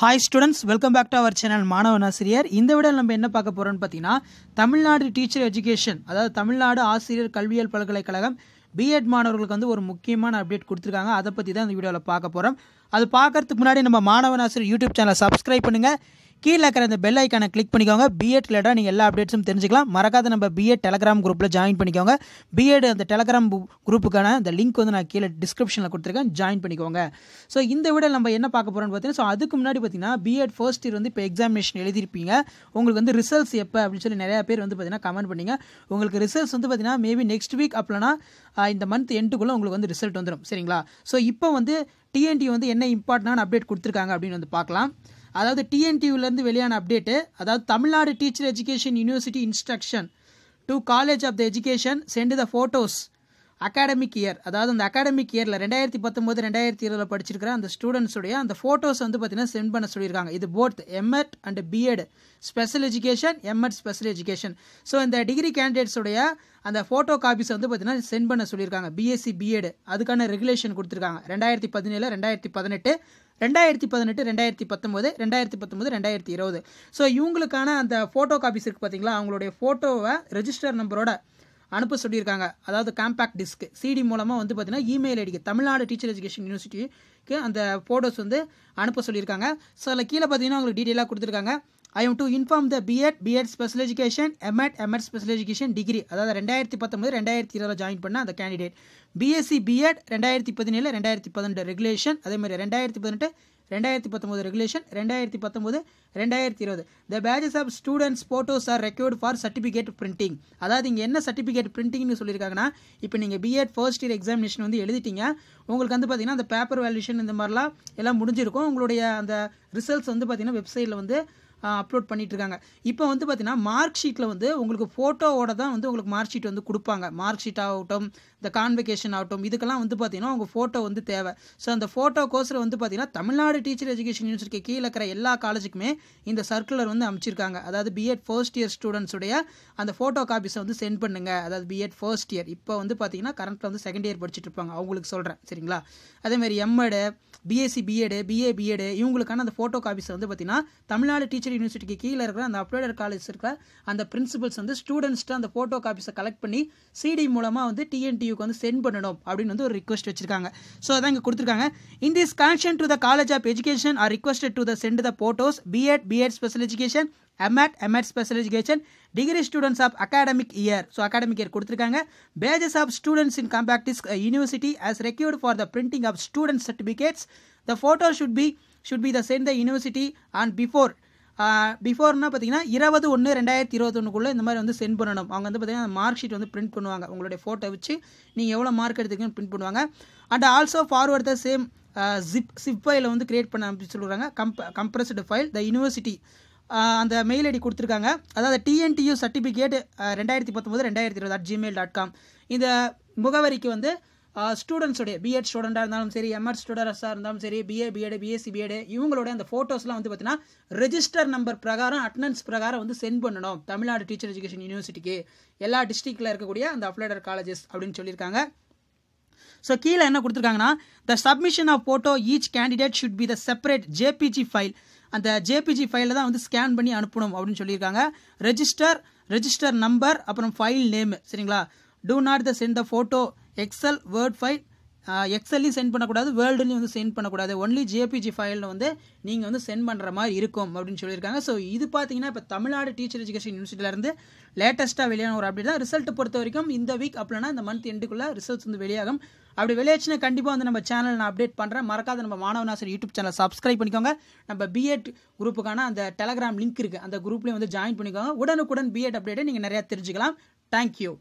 hi students welcome back to our channel மாணவன் ஆசிரியர் இந்த விட நம்ம என்ன பார்க்க போகிறோம்னு பார்த்தீங்கன்னா தமிழ்நாடு டீச்சர் எஜுகேஷன் அதாவது தமிழ்நாடு ஆசிரியர் கல்வியியல் பல்கலைக்கழகம் பிஎட் மாணவர்களுக்கு வந்து ஒரு முக்கியமான அப்டேட் கொடுத்துருக்காங்க அதை பற்றி தான் இந்த வீடியோவில் பார்க்க போகிறோம் அது பார்க்கறதுக்கு முன்னாடி நம்ம மாணவன் ஆசிரியர் யூடியூப் சேனலை சப்ஸ்கிரைப் பண்ணுங்கள் கீழே இருக்கிற அந்த பெல் ஐக்கானை கிளிக் பண்ணிக்கோங்க பிஎட் ரிலேட்டாக நீங்கள் எல்லா அப்டேட்ஸும் தெரிஞ்சுக்கலாம் மறக்காத நம்ம பிஎட் டெலகிராம் குரூப்பில் ஜாயின் பண்ணிக்கோங்க பிஎட் அந்த டெலகிராம் குரூப்புக்கான அந்த லிங்க் வந்து நான் கீழே டிஸ்கிரிப்ஷனில் கொடுத்துருக்கேன் ஜாயின் பண்ணிக்கோங்க ஸோ இந்த விட நம்ம என்ன பார்க்க போகிறோம்னு பார்த்தீங்கன்னா ஸோ அதுக்கு முன்னாடி பார்த்தீங்கன்னா பிஎட் ஃபர்ஸ்ட் இயர் வந்து இப்போ எக்ஸாமினேஷன் எழுதியிருப்பீங்க உங்களுக்கு வந்து ரிசல்ட்ஸ் எப்போ அப்படின்னு சொல்லி நிறையா பேர் வந்து பார்த்தீங்கன்னா கமெண்ட் பண்ணிங்க உங்களுக்கு ரிசல்ட்ஸ் வந்து பார்த்தீங்கன்னா மேபி நெக்ஸ்ட் வீக் அப்படின்னா இந்த மந்த் எண்டுக்குள்ளே உங்களுக்கு வந்து ரிசல்ட் வந்துடும் சரிங்களா ஸோ இப்போ வந்து டிஎன்டி வந்து என்ன இம்பார்ட்டண்டான அப்டேட் கொடுத்துருக்காங்க அப்படின்னு வந்து பார்க்கலாம் அதாவது டிஎன்டியூலேருந்து வெளியான அப்டேட்டு அதாவது Tamil Nadu teacher education university instruction to college of the education sent the photos academic year அதாவது அந்த அகாடமிக் இயரில் ரெண்டாயிரத்தி பத்தொம்போது ரெண்டாயிரத்தி இருபதில் படிச்சிருக்கிற அந்த ஸ்டூடெண்ட்ஸுடைய அந்த ஃபோட்டோஸ் வந்து பார்த்திங்கன்னா சென்ட் பண்ண சொல்லியிருக்காங்க இது both M Ed and B Ed special education M Ed special education so இந்த டிகிரி கேண்டிடேட்ஸுடைய அந்த ஃபோட்டோ காப்பீஸ் வந்து பார்த்திங்கன்னா சென்ட் பண்ண சொல்லியிருக்காங்க பிஎஸ்சி பிஎட் அதுக்கான ரெகுலேஷன் கொடுத்துருக்காங்க ரெண்டாயிரத்தி பதினேழு ரெண்டாயிரத்தி பதினெட்டு ரெண்டாயிரத்தி பதினெட்டு ரெண்டாயிரத்தி பத்தொம்போது ரெண்டாயிரத்தி பத்தொம்போது ரெண்டாயிரத்தி இருபது ஸோ இவங்களுக்கான அந்த ஃபோட்டோ காப்பீஸ் இருக்குது பார்த்தீங்களா அவங்களுடைய ஃபோட்டோவை ரெஜிஸ்டர் நம்பரோட அனுப்ப சொல்லியிருக்காங்க அதாவது காம்பேக்ட் டிஸ்க் சிடி மூலமாக வந்து பார்த்தீங்கன்னா இமெயில் ஐடிக்கு தமிழ்நாடு டீச்சர் எஜுகேஷன் யூனிவர்சிட்டிக்கு அந்த ஃபோட்டோஸ் வந்து அனுப்ப சொல்லியிருக்காங்க ஸோ அதில் கீழே பார்த்தீங்கன்னா உங்களுக்கு டீட்டெயிலாக கொடுத்துருக்காங்க I am to inform the B Ed B Ed special education M Ed M Ed special education degree அதாவது ரெண்டாயிரத்தி பத்தொம்பது ரெண்டாயிரத்தி இருபதில் ஜாயின் பண்ண அந்த கேண்டிடேட் பிஎஸ்சி பிஎட் ரெண்டாயிரத்தி பதினேழு ரெண்டாயிரத்தி பதினெட்டு ரெகுலேஷன் அதேமாதிரி ரெண்டாயிரத்தி பதினெட்டு ரெண்டாயிரத்தி பத்தொம்போது ரெகுலேஷன் ரெண்டாயிரத்தி பத்தொம்போது ரெண்டாயிரத்தி இருபது the pages of students photos are required for certificate printing அதாவது இங்கே என்ன சர்டிஃபிகேட் பிரிண்டிங்னு சொல்லியிருக்காங்கன்னா இப்போ நீங்கள் பிஎட் ஃபர்ஸ்ட் இயர் எக்ஸாமினேஷன் வந்து எழுதிட்டீங்க உங்களுக்கு வந்து பார்த்தீங்கன்னா அந்த பேப்பர் வேல்யூஷன் இந்த மாதிரிலாம் எல்லாம் முடிஞ்சிருக்கும் உங்களுடைய அந்த ரிசல்ட்ஸ் வந்து பார்த்தீங்கன்னா வெப்சைட்டில் வந்து அப்லோட் பண்ணிகிட்ருக்காங்க இப்போ வந்து பார்த்தீங்கன்னா மார்க் ஷீட்டில் வந்து உங்களுக்கு ஃபோட்டோவோட தான் வந்து உங்களுக்கு மார்க் ஷீட் வந்து கொடுப்பாங்க மார்க் ஷீட் ஆகட்டும் இந்த கான்வெகேஷன் ஆகட்டும் இதுக்கெல்லாம் வந்து பார்த்தீங்கன்னா உங்கள் ஃபோட்டோ வந்து தேவை ஸோ அந்த ஃபோட்டோக்கோசரம் வந்து பார்த்தீங்கன்னா தமிழ்நாடு டீச்சர் எஜுகேஷன் யூனிவர்சிட்டி கீழே இருக்கிற எல்லா காலேஜுக்குமே இந்த சர்க்குலர் வந்து அமைச்சிருக்காங்க அதாவது பிஎட் ஃபர்ஸ்ட் இயர் ஸ்டூடெண்ட்ஸுடைய அந்த ஃபோட்டோ காப்பீஸை வந்து சென்ட் பண்ணுங்கள் அதாவது பிஎட் ஃபர்ஸ்ட் இயர் இப்போ வந்து பார்த்தீங்கன்னா கரண்ட்டில் வந்து செகண்ட் இயர் படிச்சுட்டு இருப்பாங்க அவங்களுக்கு சொல்கிறேன் சரிங்களா அதேமாதிரி M Ed B Sc B Ed BA B Ed இவங்களுக்கான அந்த ஃபோட்டோ காப்பீஸ் வந்து பார்த்தீங்கன்னா தமிழ்நாடு டீச்சர் யூனிவர்சிட்டிக்கு கீழே இருக்கிற அந்த அப்டேடர் காலேஜ் இருக்கிற அந்த பிரின்சிபல்ஸ் வந்து ஸ்டூடெண்ட்ஸ்ட்டு அந்த ஃபோட்டோ காப்பீஸை கலெக்ட் பண்ணி சிடி மூலமாக வந்து டிஎன்டியூக்கு வந்து சென்ட் பண்ணணும் அப்படின்னு வந்து ஒரு ரிக்வஸ்ட் வச்சிருக்காங்க ஸோ அதான் இங்கே கொடுத்துருக்காங்க in this connection to the college of education are requested to the sent the photos B Ed B Ed special education M Ed M Ed special education degree students of academic year so academic year கொடுத்துருக்காங்க pages of students in compact disc university as required for the printing of student certificates the photo should be should be the sent the university on before பிஃபோர்னால் பார்த்தீங்கன்னா இருபது ஒன்று ரெண்டாயிரத்தி இருபத்தொன்னுக்குள்ளே இந்த மாதிரி வந்து send பண்ணணும் அவங்க வந்து பார்த்தீங்கன்னா மார்க் ஷீட் வந்து பிரிண்ட் பண்ணுவாங்க உங்களுடைய ஃபோட்டோ வச்சு நீங்கள் எவ்வளோ மார்க் எடுத்துக்கணும்னு பிரிண்ட் பண்ணுவாங்க and also forward the same zip zip ஃபைலை வந்து கிரியேட் பண்ண அப்படின்னு சொல்கிறாங்க comp compressed file the university அந்த மெயில் ஐடி கொடுத்துருக்காங்க அதாவது டிஎன்டியூ சர்டிஃபிகேட் ரெண்டாயிரத்தி பத்தொம்போது ரெண்டாயிரத்தி இருபது அட் ஜிமெயில் டாட் காம் இந்த முகவரிக்கு வந்து ஸ்டூடெண்ட்ஸுடைய பிஎட் ஸ்டூடெண்ட்டாக இருந்தாலும் சரி எம்எட் ஸ்டூடெண்ட்ஸாக இருந்தாலும் சரி பிஏ பிஎடு பிஎஸ்சி பிஎடு இவங்களோட அந்த ஃபோட்டோஸ்லாம் வந்து பார்த்தீங்கன்னா ரெஜிஸ்டர் நம்பர் பிரகாரம் அட்டண்டன்ஸ் பிரகாரம் வந்து சென்ட் பண்ணணும் தமிழ்நாடு டீச்சர் எஜுகேஷன் யூனிவர்சிட்டிக்கு எல்லா டிஸ்ட்ரிக்டில் இருக்கக்கூடிய அந்த அப்ளைடர் காலேஜஸ் அப்படின்னு சொல்லியிருக்காங்க ஸோ கீழே என்ன கொடுத்துருக்காங்கன்னா the submission of photo each candidate should be the separate JPG file அந்த ஜேபிஜி ஃபைலில் தான் வந்து ஸ்கேன் பண்ணி அனுப்பணும் அப்படின்னு சொல்லியிருக்காங்க ரெஜிஸ்டர் ரெஜிஸ்டர் நம்பர் அப்புறம் ஃபைல் நேமு சரிங்களா do not the sent the photo Excel Word file எக்ஸல்லையும் சென்ட் பண்ணக்கூடாது வேர்ல்டுலையும் வந்து சென்ட் பண்ணக்கூடாது ஒன்லி ஜேபிஜி ஃபைலில் வந்து நீங்கள் வந்து சென்ட் பண்ணுற மாதிரி இருக்கும் அப்படின்னு சொல்லியிருக்காங்க ஸோ இது பார்த்தீங்கன்னா இப்போ தமிழ்நாடு டீச்சர் எஜுகேஷன் யூனிவர்சிட்டியிலேருந்து லேட்டஸ்ட்டாக வெளியான ஒரு அப்டேட் தான் ரிசல்ட் பொறுத்த வரைக்கும் இந்த வீக் அப்படின்னா இந்த மந்த் எண்டுக்குள்ளே ரிசல்ட்ஸ் வந்து வெளியாகும் அப்படி வெளியாச்சுன்னா கண்டிப்பாக வந்து நம்ம சேனல் நான் அப்டேட் பண்ணுறேன் மறக்காத நம்ம மாணவநாசர் யூடியூப் சேனல் சப்ஸ்கிரைப் பண்ணிக்கோங்க நம்ம பிஎட் குரூப்புக்கான அந்த டெலகிராம் லிங்க் இருக்குது அந்த குரூப்லேயும் வந்து ஜாயின் பண்ணிக்கோங்க உடனுக்குடன் பிஎட் அப்டேட்டை நீங்கள் நிறையா தெரிஞ்சுக்கலாம் தேங்க்யூ